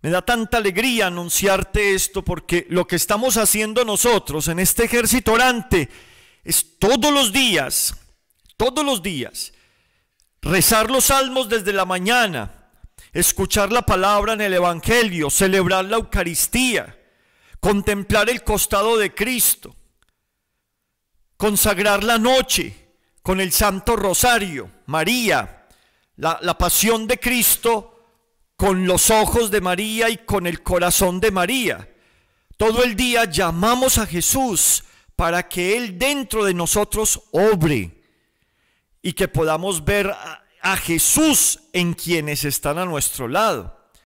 Me da tanta alegría anunciarte esto porque lo que estamos haciendo nosotros en este ejército orante es todos los días, todos los días, rezar los salmos desde la mañana, escuchar la palabra en el Evangelio, celebrar la Eucaristía, contemplar el costado de Cristo, consagrar la noche con el Santo Rosario, María, la, la pasión de Cristo con los ojos de María y con el corazón de María. Todo el día llamamos a Jesús para que Él dentro de nosotros obre y que podamos ver a, Jesús en quienes están a nuestro lado.